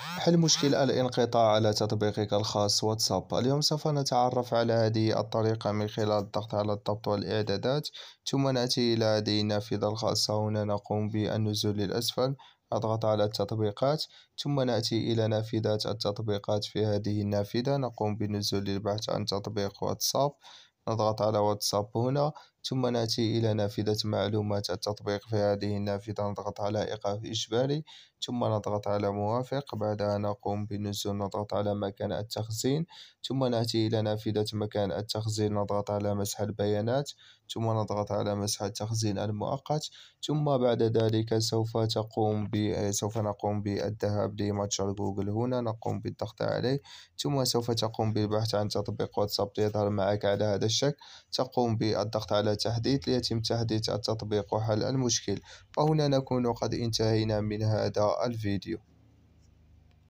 حل مشكل الانقطاع على تطبيقك الخاص واتساب اليوم سوف نتعرف على هذه الطريقة من خلال الضغط على الضبط والإعدادات ثم نأتي إلى هذه النافذة الخاصة هنا نقوم بالنزول للأسفل نضغط على التطبيقات ثم نأتي إلى نافذة التطبيقات في هذه النافذة نقوم بالنزول للبحث عن تطبيق واتساب نضغط على واتساب هنا ثم نأتي إلى نافذة معلومات التطبيق في هذه النافذة نضغط على إيقاف إجباري ثم نضغط على موافق بعدها نقوم بالنزول نضغط على مكان التخزين ثم نأتي إلى نافذة مكان التخزين نضغط على مسح البيانات ثم نضغط على مسح التخزين المؤقت ثم بعد ذلك سوف تقوم ب... سوف نقوم بالذهاب لمتجر جوجل هنا نقوم بالضغط عليه ثم سوف تقوم بالبحث عن تطبيق واتساب يظهر معك على هذا الشكل تقوم بالضغط على تحديث ليتم تحديث التطبيق وحل المشكل وهنا نكون قد انتهينا من هذا الفيديو